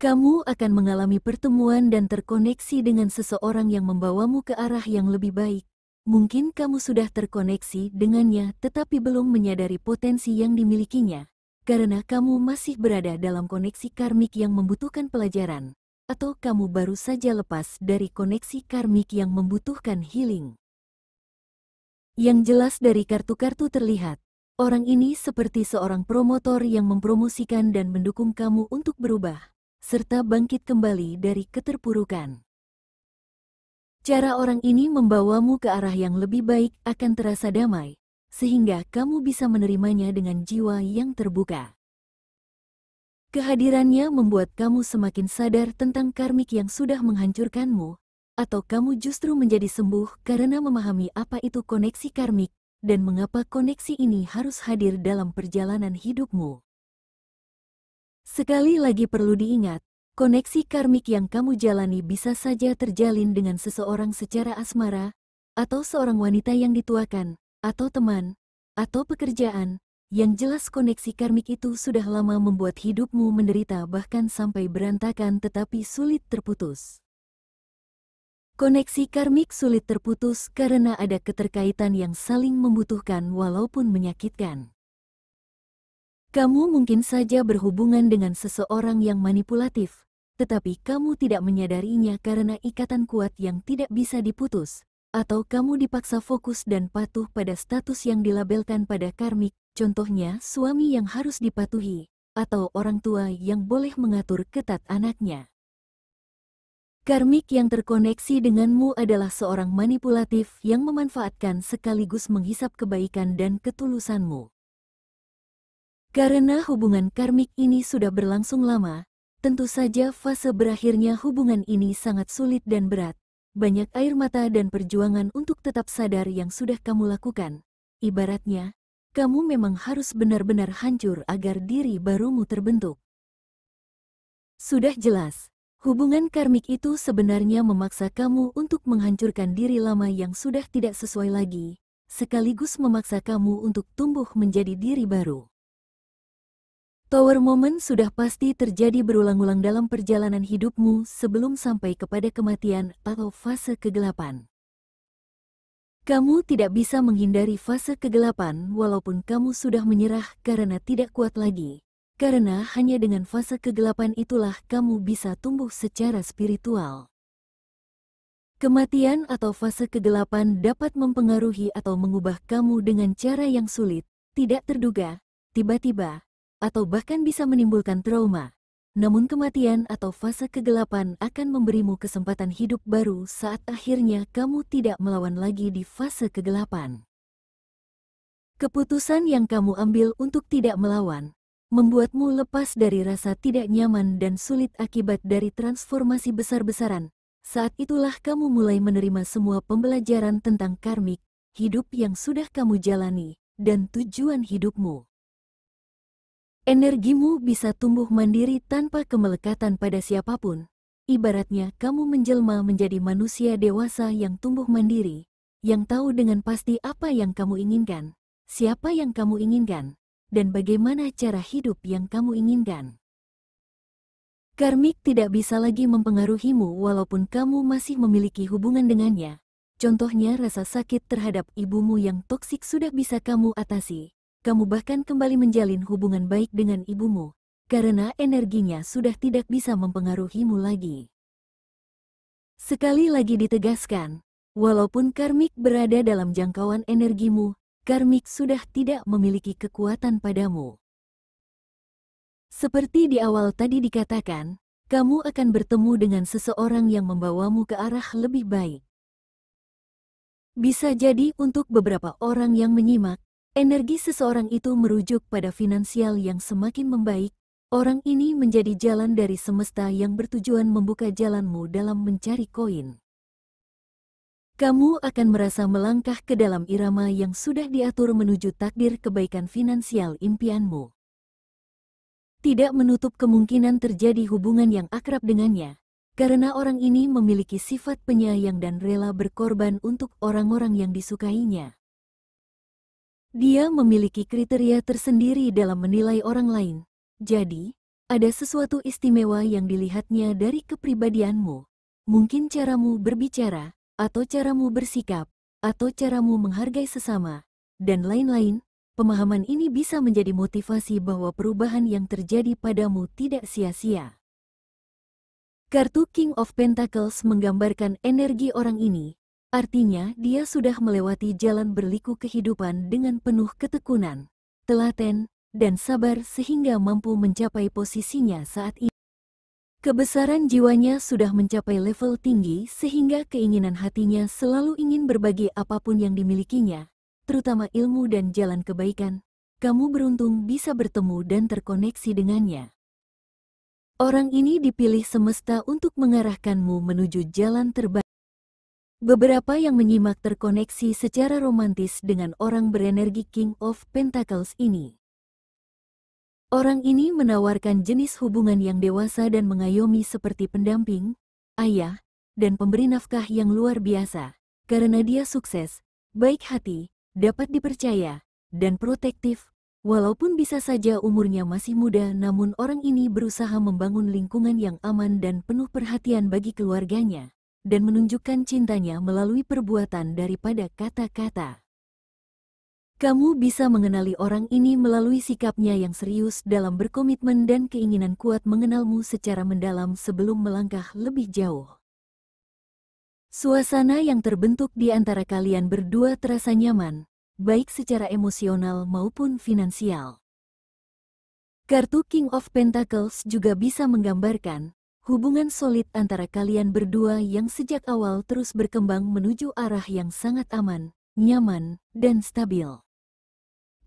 kamu akan mengalami pertemuan dan terkoneksi dengan seseorang yang membawamu ke arah yang lebih baik. Mungkin kamu sudah terkoneksi dengannya tetapi belum menyadari potensi yang dimilikinya, karena kamu masih berada dalam koneksi karmik yang membutuhkan pelajaran, atau kamu baru saja lepas dari koneksi karmik yang membutuhkan healing. Yang jelas dari kartu-kartu terlihat, orang ini seperti seorang promotor yang mempromosikan dan mendukung kamu untuk berubah serta bangkit kembali dari keterpurukan. Cara orang ini membawamu ke arah yang lebih baik akan terasa damai, sehingga kamu bisa menerimanya dengan jiwa yang terbuka. Kehadirannya membuat kamu semakin sadar tentang karmik yang sudah menghancurkanmu, atau kamu justru menjadi sembuh karena memahami apa itu koneksi karmik dan mengapa koneksi ini harus hadir dalam perjalanan hidupmu. Sekali lagi perlu diingat, koneksi karmik yang kamu jalani bisa saja terjalin dengan seseorang secara asmara, atau seorang wanita yang dituakan, atau teman, atau pekerjaan, yang jelas koneksi karmik itu sudah lama membuat hidupmu menderita bahkan sampai berantakan tetapi sulit terputus. Koneksi karmik sulit terputus karena ada keterkaitan yang saling membutuhkan walaupun menyakitkan. Kamu mungkin saja berhubungan dengan seseorang yang manipulatif, tetapi kamu tidak menyadarinya karena ikatan kuat yang tidak bisa diputus, atau kamu dipaksa fokus dan patuh pada status yang dilabelkan pada karmik, contohnya suami yang harus dipatuhi, atau orang tua yang boleh mengatur ketat anaknya. Karmik yang terkoneksi denganmu adalah seorang manipulatif yang memanfaatkan sekaligus menghisap kebaikan dan ketulusanmu. Karena hubungan karmik ini sudah berlangsung lama, tentu saja fase berakhirnya hubungan ini sangat sulit dan berat. Banyak air mata dan perjuangan untuk tetap sadar yang sudah kamu lakukan. Ibaratnya, kamu memang harus benar-benar hancur agar diri barumu terbentuk. Sudah jelas, hubungan karmik itu sebenarnya memaksa kamu untuk menghancurkan diri lama yang sudah tidak sesuai lagi, sekaligus memaksa kamu untuk tumbuh menjadi diri baru. Tower moment sudah pasti terjadi berulang-ulang dalam perjalanan hidupmu sebelum sampai kepada kematian atau fase kegelapan. Kamu tidak bisa menghindari fase kegelapan walaupun kamu sudah menyerah karena tidak kuat lagi. Karena hanya dengan fase kegelapan itulah kamu bisa tumbuh secara spiritual. Kematian atau fase kegelapan dapat mempengaruhi atau mengubah kamu dengan cara yang sulit, tidak terduga, tiba-tiba, atau bahkan bisa menimbulkan trauma. Namun kematian atau fase kegelapan akan memberimu kesempatan hidup baru saat akhirnya kamu tidak melawan lagi di fase kegelapan. Keputusan yang kamu ambil untuk tidak melawan, membuatmu lepas dari rasa tidak nyaman dan sulit akibat dari transformasi besar-besaran. Saat itulah kamu mulai menerima semua pembelajaran tentang karmik, hidup yang sudah kamu jalani, dan tujuan hidupmu. Energimu bisa tumbuh mandiri tanpa kemelekatan pada siapapun. Ibaratnya kamu menjelma menjadi manusia dewasa yang tumbuh mandiri, yang tahu dengan pasti apa yang kamu inginkan, siapa yang kamu inginkan, dan bagaimana cara hidup yang kamu inginkan. Karmik tidak bisa lagi mempengaruhimu walaupun kamu masih memiliki hubungan dengannya. Contohnya rasa sakit terhadap ibumu yang toksik sudah bisa kamu atasi, kamu bahkan kembali menjalin hubungan baik dengan ibumu, karena energinya sudah tidak bisa mempengaruhimu lagi. Sekali lagi ditegaskan, walaupun karmik berada dalam jangkauan energimu, karmik sudah tidak memiliki kekuatan padamu. Seperti di awal tadi dikatakan, kamu akan bertemu dengan seseorang yang membawamu ke arah lebih baik. Bisa jadi untuk beberapa orang yang menyimak, Energi seseorang itu merujuk pada finansial yang semakin membaik. Orang ini menjadi jalan dari semesta yang bertujuan membuka jalanmu dalam mencari koin. Kamu akan merasa melangkah ke dalam irama yang sudah diatur menuju takdir kebaikan finansial impianmu. Tidak menutup kemungkinan terjadi hubungan yang akrab dengannya, karena orang ini memiliki sifat penyayang dan rela berkorban untuk orang-orang yang disukainya. Dia memiliki kriteria tersendiri dalam menilai orang lain. Jadi, ada sesuatu istimewa yang dilihatnya dari kepribadianmu. Mungkin caramu berbicara, atau caramu bersikap, atau caramu menghargai sesama, dan lain-lain. Pemahaman ini bisa menjadi motivasi bahwa perubahan yang terjadi padamu tidak sia-sia. Kartu King of Pentacles menggambarkan energi orang ini, Artinya dia sudah melewati jalan berliku kehidupan dengan penuh ketekunan, telaten, dan sabar sehingga mampu mencapai posisinya saat ini. Kebesaran jiwanya sudah mencapai level tinggi sehingga keinginan hatinya selalu ingin berbagi apapun yang dimilikinya, terutama ilmu dan jalan kebaikan. Kamu beruntung bisa bertemu dan terkoneksi dengannya. Orang ini dipilih semesta untuk mengarahkanmu menuju jalan terbaik. Beberapa yang menyimak terkoneksi secara romantis dengan orang berenergi King of Pentacles ini. Orang ini menawarkan jenis hubungan yang dewasa dan mengayomi seperti pendamping, ayah, dan pemberi nafkah yang luar biasa, karena dia sukses, baik hati, dapat dipercaya, dan protektif, walaupun bisa saja umurnya masih muda namun orang ini berusaha membangun lingkungan yang aman dan penuh perhatian bagi keluarganya dan menunjukkan cintanya melalui perbuatan daripada kata-kata. Kamu bisa mengenali orang ini melalui sikapnya yang serius dalam berkomitmen dan keinginan kuat mengenalmu secara mendalam sebelum melangkah lebih jauh. Suasana yang terbentuk di antara kalian berdua terasa nyaman, baik secara emosional maupun finansial. Kartu King of Pentacles juga bisa menggambarkan Hubungan solid antara kalian berdua yang sejak awal terus berkembang menuju arah yang sangat aman, nyaman, dan stabil.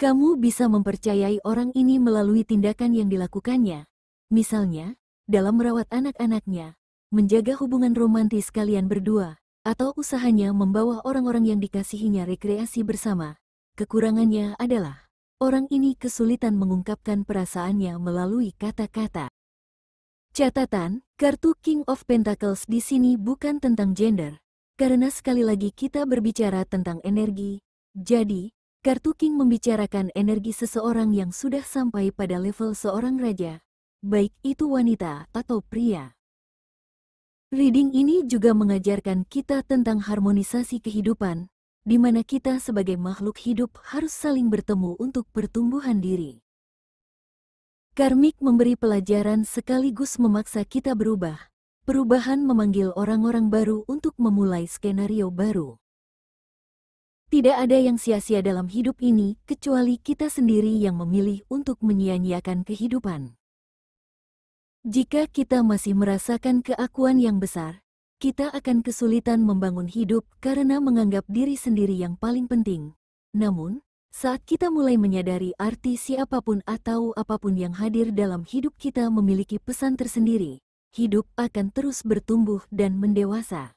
Kamu bisa mempercayai orang ini melalui tindakan yang dilakukannya, misalnya dalam merawat anak-anaknya, menjaga hubungan romantis kalian berdua, atau usahanya membawa orang-orang yang dikasihinya rekreasi bersama. Kekurangannya adalah orang ini kesulitan mengungkapkan perasaannya melalui kata-kata. Catatan, kartu King of Pentacles di sini bukan tentang gender, karena sekali lagi kita berbicara tentang energi. Jadi, kartu King membicarakan energi seseorang yang sudah sampai pada level seorang raja, baik itu wanita atau pria. Reading ini juga mengajarkan kita tentang harmonisasi kehidupan, di mana kita sebagai makhluk hidup harus saling bertemu untuk pertumbuhan diri. Karmik memberi pelajaran sekaligus memaksa kita berubah. Perubahan memanggil orang-orang baru untuk memulai skenario baru. Tidak ada yang sia-sia dalam hidup ini, kecuali kita sendiri yang memilih untuk menyia-nyiakan kehidupan. Jika kita masih merasakan keakuan yang besar, kita akan kesulitan membangun hidup karena menganggap diri sendiri yang paling penting. Namun, saat kita mulai menyadari arti siapapun atau apapun yang hadir dalam hidup kita memiliki pesan tersendiri, hidup akan terus bertumbuh dan mendewasa.